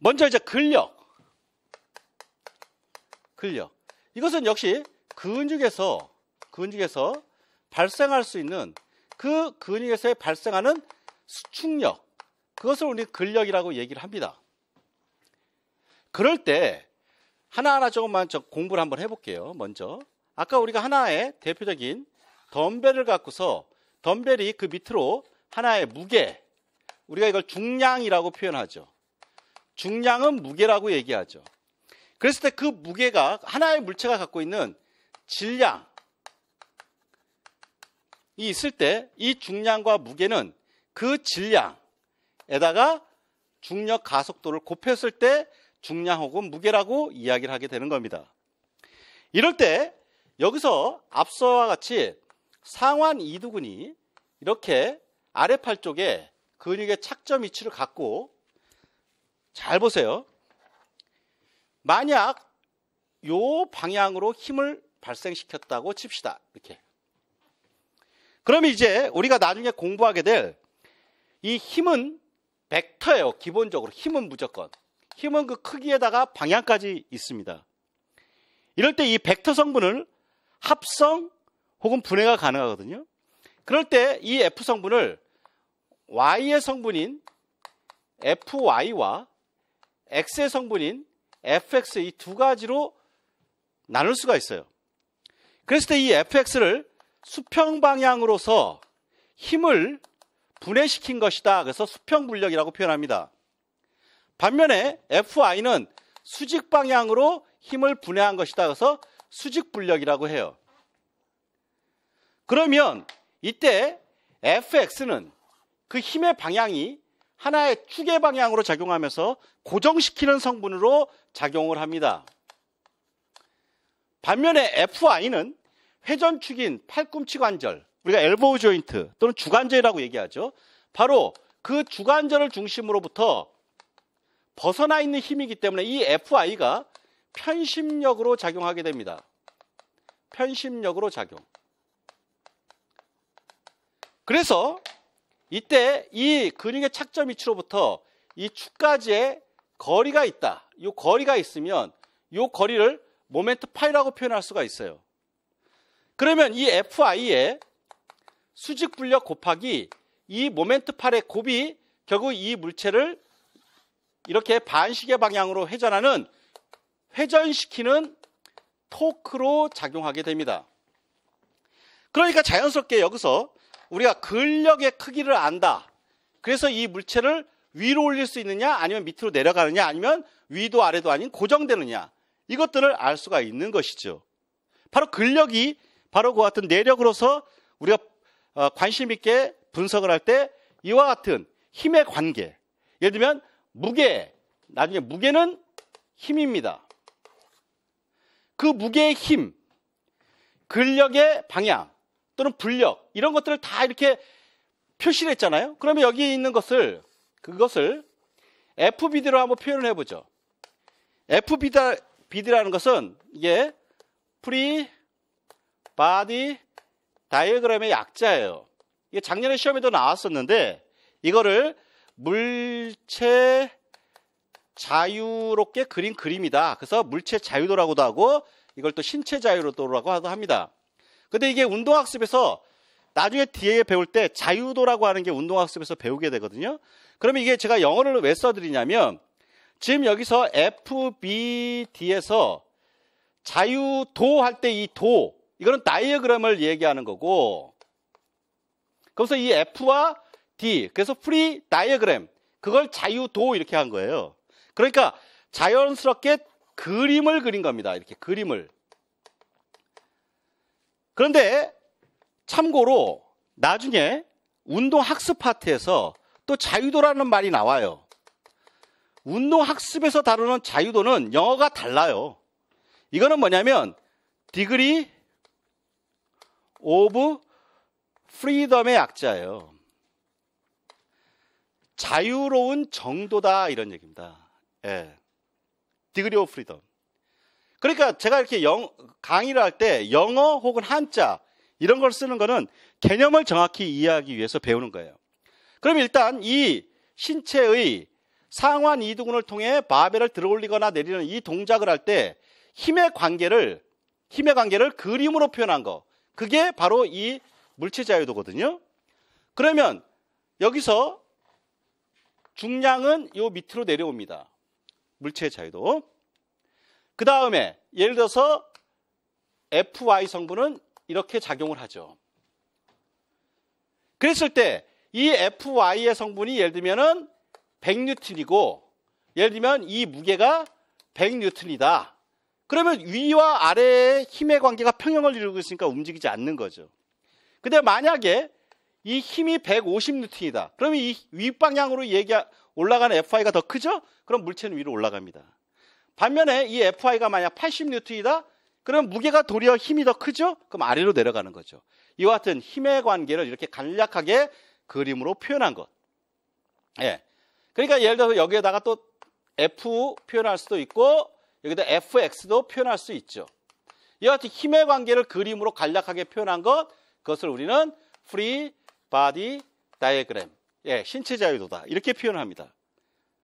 먼저 이제 근력. 근력. 이것은 역시 근육에서, 근육에서 발생할 수 있는 그 근육에서 발생하는 수축력. 그것을 우리 근력이라고 얘기를 합니다. 그럴 때 하나하나 조금만 좀 공부를 한번 해볼게요. 먼저. 아까 우리가 하나의 대표적인 덤벨을 갖고서 덤벨이 그 밑으로 하나의 무게, 우리가 이걸 중량이라고 표현하죠. 중량은 무게라고 얘기하죠. 그랬을 때 그 무게가 하나의 물체가 갖고 있는 질량이 있을 때 이 중량과 무게는 그 질량에다가 중력 가속도를 곱했을 때 중량 혹은 무게라고 이야기를 하게 되는 겁니다. 이럴 때 여기서 앞서와 같이 상완 이두근이 이렇게 아래팔 쪽에 근육의 착점 위치를 갖고 잘 보세요. 만약 요 방향으로 힘을 발생시켰다고 칩시다. 이렇게. 그럼 이제 우리가 나중에 공부하게 될 이 힘은 벡터예요. 기본적으로 힘은 무조건. 힘은 그 크기에다가 방향까지 있습니다. 이럴 때 이 벡터 성분을 합성 혹은 분해가 가능하거든요. 그럴 때 이 F 성분을 Y의 성분인 FY와 X의 성분인 fx 이 두 가지로 나눌 수가 있어요. 그랬을 때 이 fx를 수평 방향으로서 힘을 분해시킨 것이다. 그래서 수평 물력이라고 표현합니다. 반면에 fi는 수직 방향으로 힘을 분해한 것이다. 그래서 수직 분력이라고 해요. 그러면 이때 fx는 그 힘의 방향이 하나의 축의 방향으로 작용하면서 고정시키는 성분으로 작용을 합니다. 반면에 FI는 회전축인 팔꿈치 관절, 우리가 엘보우 조인트 또는 주관절이라고 얘기하죠. 바로 그 주관절을 중심으로부터 벗어나 있는 힘이기 때문에 이 FI가 편심력으로 작용하게 됩니다. 편심력으로 작용. 그래서 이때 이 근육의 착점 위치로부터 이 축까지의 거리가 있다. 이 거리가 있으면 이 거리를 모멘트 파이라고 표현할 수가 있어요. 그러면 이 FI의 수직 분력 곱하기 이 모멘트 8의 곱이 결국 이 물체를 이렇게 반시계 방향으로 회전하는 회전시키는 토크로 작용하게 됩니다. 그러니까 자연스럽게 여기서 우리가 근력의 크기를 안다. 그래서 이 물체를 위로 올릴 수 있느냐 아니면 밑으로 내려가느냐 아니면 위도 아래도 아닌 고정되느냐 이것들을 알 수가 있는 것이죠. 바로 근력이 바로 그 같은 내력으로서 우리가 어, 관심 있게 분석을 할 때 이와 같은 힘의 관계 예를 들면 무게 나중에 무게는 힘입니다. 그 무게의 힘 근력의 방향 또는 불력 이런 것들을 다 이렇게 표시를 했잖아요. 그러면 여기에 있는 것을 그것을 FBD로 한번 표현을 해보죠. FBD라는 것은 이게 프리 바디 다이어그램의 약자예요. 이게 작년에 시험에도 나왔었는데 이거를 물체 자유롭게 그린 그림이다. 그래서 물체 자유도라고도 하고 이걸 또 신체 자유로도라고 하도 합니다. 근데 이게 운동학습에서 나중에 뒤에 배울 때 자유도라고 하는 게 운동학습에서 배우게 되거든요. 그러면 이게 제가 영어를 왜 써드리냐면 지금 여기서 FBD에서 자유도 할 때 이 도, 이거는 다이어그램을 얘기하는 거고, 그래서 이 F와 D, 그래서 프리 다이어그램, 그걸 자유도 이렇게 한 거예요. 그러니까 자연스럽게 그림을 그린 겁니다. 이렇게 그림을. 그런데 참고로 나중에 운동 학습 파트에서 또 자유도라는 말이 나와요. 운동 학습에서 다루는 자유도는 영어가 달라요. 이거는 뭐냐면 디그리 오브 프리덤의 약자예요. 자유로운 정도다 이런 얘기입니다. 예. 디그리 오브 프리덤. 그러니까 제가 이렇게 영, 강의를 할 때 영어 혹은 한자 이런 걸 쓰는 거는 개념을 정확히 이해하기 위해서 배우는 거예요. 그럼 일단 이 신체의 상완 이두근을 통해 바벨을 들어올리거나 내리는 이 동작을 할 때 힘의 관계를 힘의 관계를 그림으로 표현한 거. 그게 바로 이 물체 자유도거든요. 그러면 여기서 중량은 요 밑으로 내려옵니다. 물체 자유도. 그 다음에 예를 들어서 FY 성분은 이렇게 작용을 하죠. 그랬을 때 이 FY의 성분이 예를 들면은 1 0 0 n 턴이고 예를 들면 이 무게가 1 0 0 n 턴이다 그러면 위와 아래의 힘의 관계가 평형을 이루고 있으니까 움직이지 않는 거죠. 근데 만약에 이 힘이 1 5 0 n 턴이다 그러면 이 윗방향으로 얘기 올라가는 FI가 더 크죠? 그럼 물체는 위로 올라갑니다. 반면에 이 FI가 만약 8 0 n 이다 그럼 무게가 도리어 힘이 더 크죠? 그럼 아래로 내려가는 거죠. 이와 같은 힘의 관계를 이렇게 간략하게 그림으로 표현한 것. 예. 그러니까 예를 들어서 여기에다가 또 F 표현할 수도 있고 여기다 FX도 표현할 수 있죠. 이와 같은 힘의 관계를 그림으로 간략하게 표현한 것 그것을 우리는 Free Body Diagram 예, 신체 자유도다 이렇게 표현합니다.